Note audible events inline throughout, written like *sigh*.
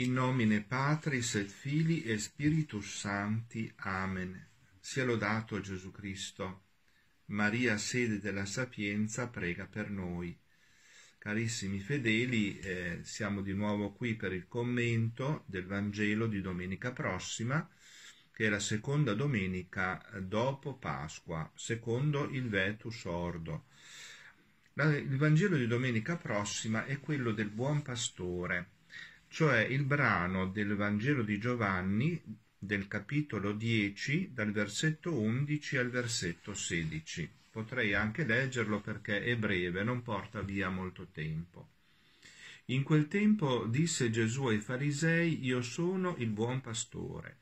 In nomine Patris et Fili e Spiritus Santi. Amen. Sia lodato Gesù Cristo. Maria, sede della sapienza, prega per noi. Carissimi fedeli, eh, siamo di nuovo qui per il commento del Vangelo di domenica prossima, che è la seconda domenica dopo Pasqua, secondo il Vetus Ordo. La, il Vangelo di domenica prossima è quello del Buon Pastore cioè il brano del Vangelo di Giovanni del capitolo 10 dal versetto 11 al versetto 16. Potrei anche leggerlo perché è breve, non porta via molto tempo. In quel tempo disse Gesù ai farisei, io sono il buon pastore.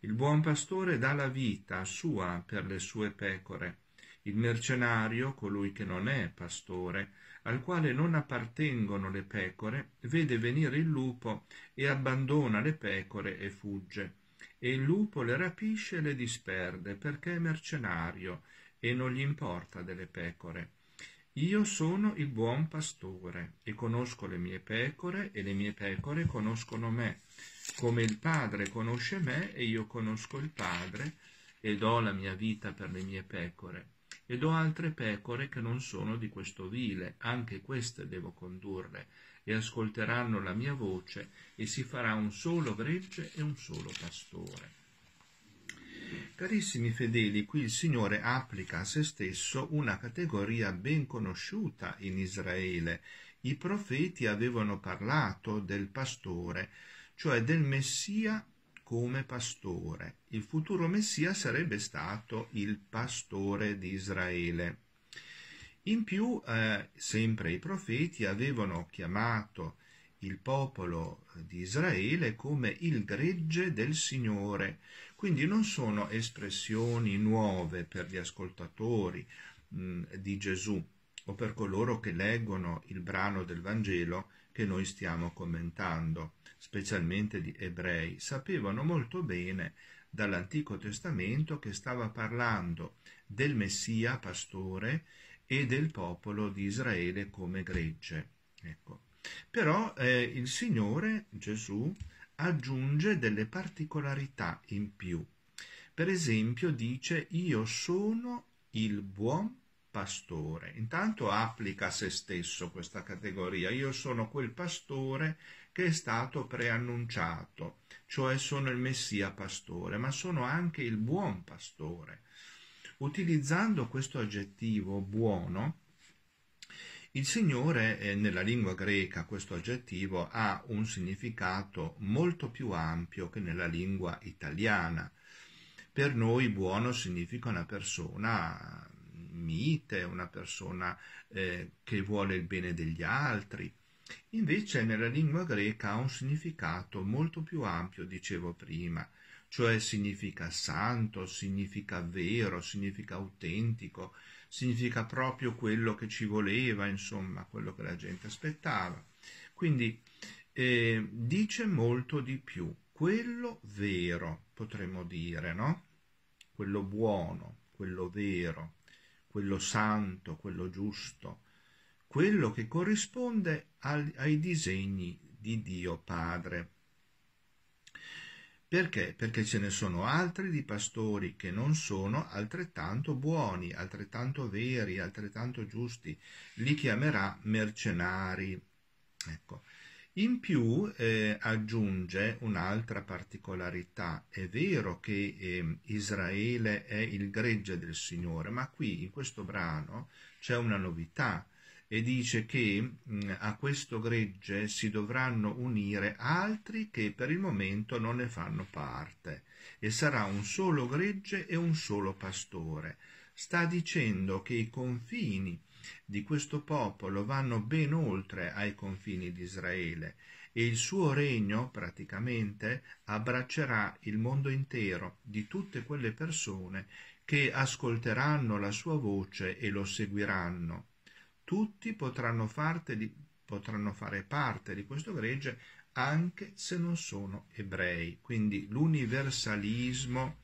Il buon pastore dà la vita sua per le sue pecore. Il mercenario, colui che non è pastore, al quale non appartengono le pecore, vede venire il lupo e abbandona le pecore e fugge. E il lupo le rapisce e le disperde, perché è mercenario e non gli importa delle pecore. Io sono il buon pastore e conosco le mie pecore e le mie pecore conoscono me, come il Padre conosce me e io conosco il Padre e do la mia vita per le mie pecore ed ho altre pecore che non sono di questo vile, anche queste devo condurre, e ascolteranno la mia voce, e si farà un solo gregge e un solo pastore. Carissimi fedeli, qui il Signore applica a se stesso una categoria ben conosciuta in Israele. I profeti avevano parlato del pastore, cioè del Messia come pastore. Il futuro Messia sarebbe stato il pastore di Israele. In più, eh, sempre i profeti avevano chiamato il popolo eh, di Israele come il gregge del Signore, quindi non sono espressioni nuove per gli ascoltatori mh, mm, di Gesù o per coloro che leggono il brano del Vangelo che noi stiamo commentando specialmente gli ebrei, sapevano molto bene dall'Antico Testamento che stava parlando del Messia pastore e del popolo di Israele come gregge. Ecco. Però eh, il Signore Gesù aggiunge delle particolarità in più. Per esempio dice io sono il buon pastore. Intanto applica a se stesso questa categoria. Io sono quel pastore che è stato preannunciato, cioè sono il Messia pastore, ma sono anche il buon pastore. Utilizzando questo aggettivo buono, il Signore, eh, nella lingua greca, questo aggettivo ha un significato molto più ampio che nella lingua italiana. Per noi buono significa una persona mite, una persona eh, che vuole il bene degli altri. Invece nella lingua greca ha un significato molto più ampio, dicevo prima, cioè significa santo, significa vero, significa autentico, significa proprio quello che ci voleva, insomma, quello che la gente aspettava. Quindi eh, dice molto di più, quello vero, potremmo dire, no? Quello buono, quello vero, quello santo, quello giusto, quello che corrisponde al, ai disegni di Dio Padre. Perché? Perché ce ne sono altri di pastori che non sono altrettanto buoni, altrettanto veri, altrettanto giusti. Li chiamerà mercenari. Ecco. In più eh, aggiunge un'altra particolarità. È vero che eh, Israele è il gregge del Signore, ma qui in questo brano c'è una novità e dice che mh, mm, a questo gregge si dovranno unire altri che per il momento non ne fanno parte e sarà un solo gregge e un solo pastore. Sta dicendo che i confini di questo popolo vanno ben oltre ai confini di Israele e il suo regno praticamente abbraccerà il mondo intero di tutte quelle persone che ascolteranno la sua voce e lo seguiranno. Tutti potranno, di, potranno fare parte di questo gregge anche se non sono ebrei. Quindi l'universalismo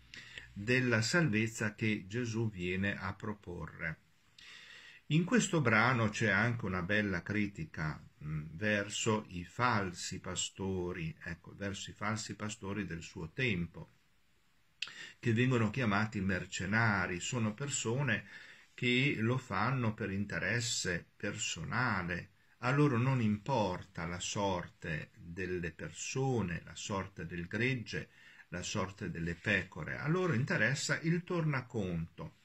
della salvezza che Gesù viene a proporre. In questo brano c'è anche una bella critica verso i falsi pastori, ecco, verso i falsi pastori del suo tempo, che vengono chiamati mercenari, sono persone che lo fanno per interesse personale, a loro non importa la sorte delle persone, la sorte del gregge, la sorte delle pecore, a loro interessa il tornaconto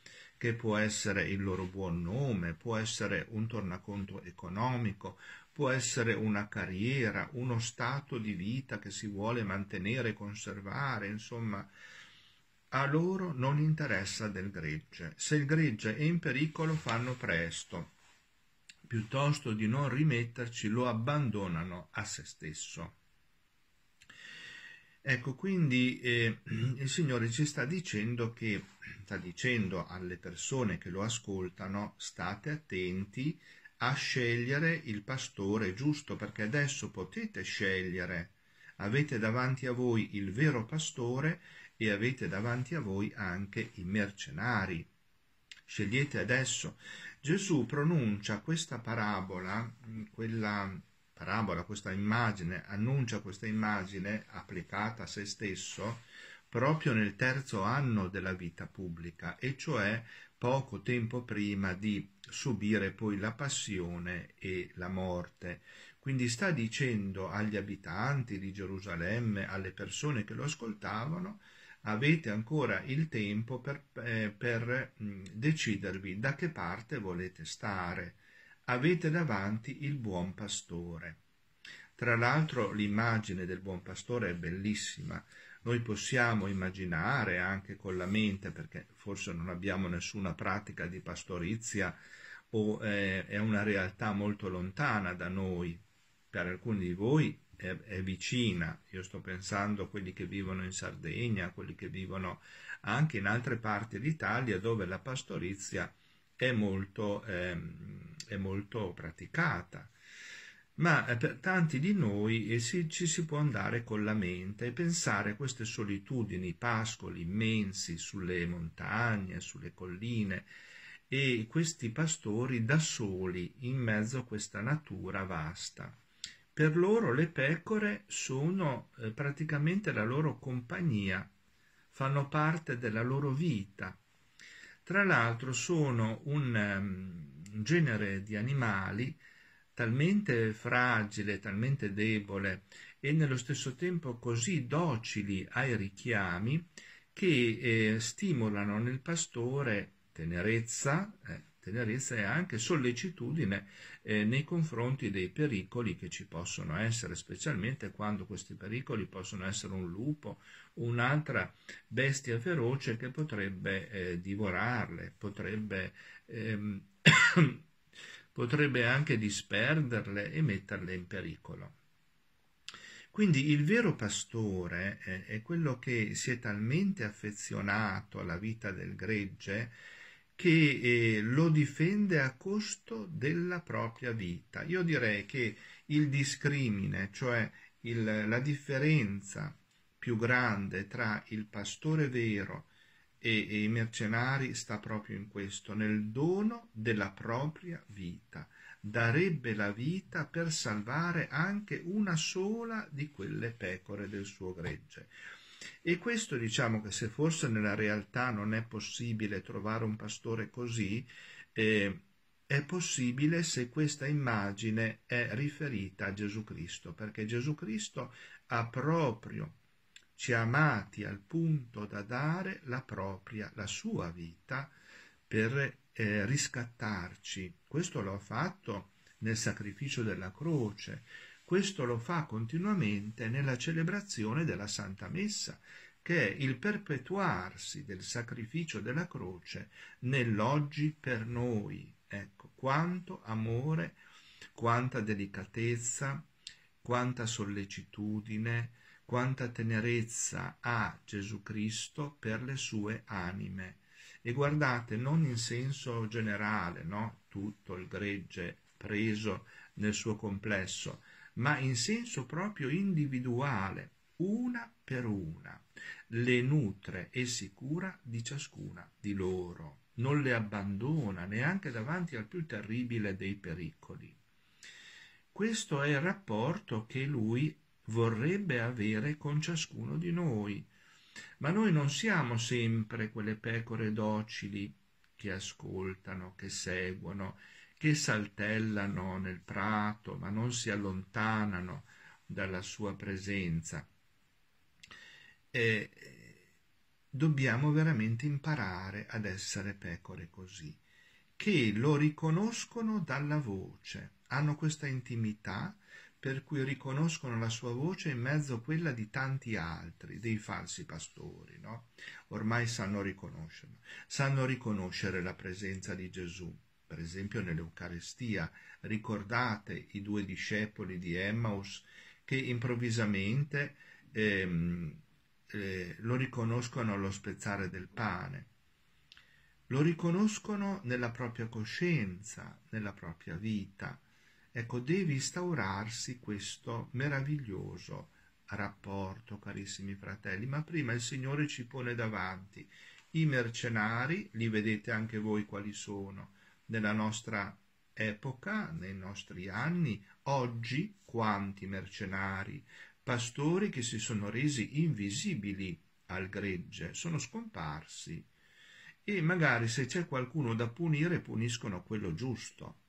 che può essere il loro buon nome, può essere un tornaconto economico, può essere una carriera, uno stato di vita che si vuole mantenere e conservare, insomma, a loro non interessa del gregge. Se il gregge è in pericolo fanno presto, piuttosto di non rimetterci lo abbandonano a se stesso. Ecco, quindi eh, *clears throat* il Signore ci sta dicendo che *clears throat* sta dicendo alle persone che lo ascoltano state attenti a scegliere il pastore giusto perché adesso potete scegliere. Avete davanti a voi il vero pastore e avete davanti a voi anche i mercenari. Scegliete adesso. Gesù pronuncia questa parabola, quella parabola, questa immagine, annuncia questa immagine applicata a se stesso proprio nel terzo anno della vita pubblica, e cioè poco tempo prima di subire poi la passione e la morte. Quindi sta dicendo agli abitanti di Gerusalemme, alle persone che lo ascoltavano, avete ancora il tempo per, eh, per mm, decidervi da che parte volete stare avete davanti il buon pastore. Tra l'altro l'immagine del buon pastore è bellissima, noi possiamo immaginare anche con la mente, perché forse non abbiamo nessuna pratica di pastorizia o è, eh, è una realtà molto lontana da noi, per alcuni di voi è, è, vicina, io sto pensando a quelli che vivono in Sardegna, a quelli che vivono anche in altre parti d'Italia dove la pastorizia è molto, è, ehm, è molto praticata ma per eh, tanti di noi eh, si, ci si può andare con la mente e pensare a queste solitudini, pascoli immensi sulle montagne, sulle colline e questi pastori da soli in mezzo a questa natura vasta. Per loro le pecore sono eh, praticamente la loro compagnia, fanno parte della loro vita tra l'altro sono un um, genere di animali talmente fragile, talmente debole e nello stesso tempo così docili ai richiami che eh, stimolano nel pastore tenerezza, eh, tenerezza e anche sollecitudine eh, nei confronti dei pericoli che ci possono essere, specialmente quando questi pericoli possono essere un lupo, un'altra bestia feroce che potrebbe eh, divorarle, potrebbe, ehm, *coughs* potrebbe anche disperderle e metterle in pericolo. Quindi il vero pastore eh, è quello che si è talmente affezionato alla vita del gregge che eh, lo difende a costo della propria vita. Io direi che il discrimine, cioè il, la differenza più grande tra il pastore vero e, e i mercenari sta proprio in questo, nel dono della propria vita. Darebbe la vita per salvare anche una sola di quelle pecore del suo gregge. E questo diciamo che se forse nella realtà non è possibile trovare un pastore così, eh, è possibile se questa immagine è riferita a Gesù Cristo, perché Gesù Cristo ha proprio ci ha amati al punto da dare la propria, la sua vita per eh, riscattarci. Questo lo ha fatto nel sacrificio della croce, questo lo fa continuamente nella celebrazione della Santa Messa, che è il perpetuarsi del sacrificio della croce nell'oggi per noi. Ecco, quanto amore, quanta delicatezza, quanta sollecitudine, quanta tenerezza ha Gesù Cristo per le sue anime. E guardate, non in senso generale, no? tutto il gregge preso nel suo complesso, ma in senso proprio individuale, una per una. Le nutre e si cura di ciascuna di loro, non le abbandona neanche davanti al più terribile dei pericoli. Questo è il rapporto che lui vorrebbe avere con ciascuno di noi. Ma noi non siamo sempre quelle pecore docili che ascoltano, che seguono, che saltellano nel prato, ma non si allontanano dalla sua presenza. E eh, dobbiamo veramente imparare ad essere pecore così, che lo riconoscono dalla voce, hanno questa intimità per cui riconoscono la sua voce in mezzo a quella di tanti altri, dei falsi pastori, no? Ormai sanno riconoscerlo, sanno riconoscere la presenza di Gesù per esempio nell'Eucarestia. Ricordate i due discepoli di Emmaus che improvvisamente ehm, eh, lo riconoscono allo spezzare del pane. Lo riconoscono nella propria coscienza, nella propria vita. Ecco, deve instaurarsi questo meraviglioso rapporto, carissimi fratelli, ma prima il Signore ci pone davanti i mercenari, li vedete anche voi quali sono, nella nostra epoca, nei nostri anni, oggi quanti mercenari, pastori che si sono resi invisibili al gregge, sono scomparsi e magari se c'è qualcuno da punire puniscono quello giusto.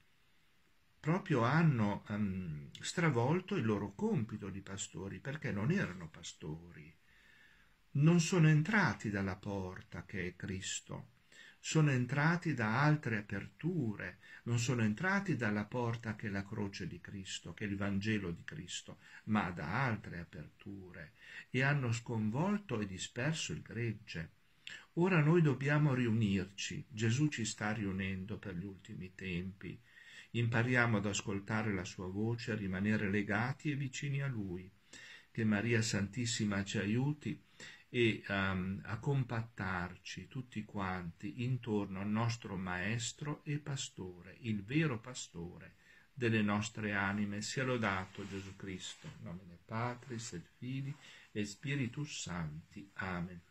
Proprio hanno um, stravolto il loro compito di pastori perché non erano pastori, non sono entrati dalla porta che è Cristo sono entrati da altre aperture, non sono entrati dalla porta che è la croce di Cristo, che è il Vangelo di Cristo, ma da altre aperture e hanno sconvolto e disperso il gregge. Ora noi dobbiamo riunirci, Gesù ci sta riunendo per gli ultimi tempi. Impariamo ad ascoltare la sua voce, a rimanere legati e vicini a lui. Che Maria Santissima ci aiuti e um, a compattarci tutti quanti intorno al nostro Maestro e Pastore, il vero Pastore delle nostre anime. Sia lodato Gesù Cristo, in nome del Patris, del Fili e Spiritus Santi. Amen.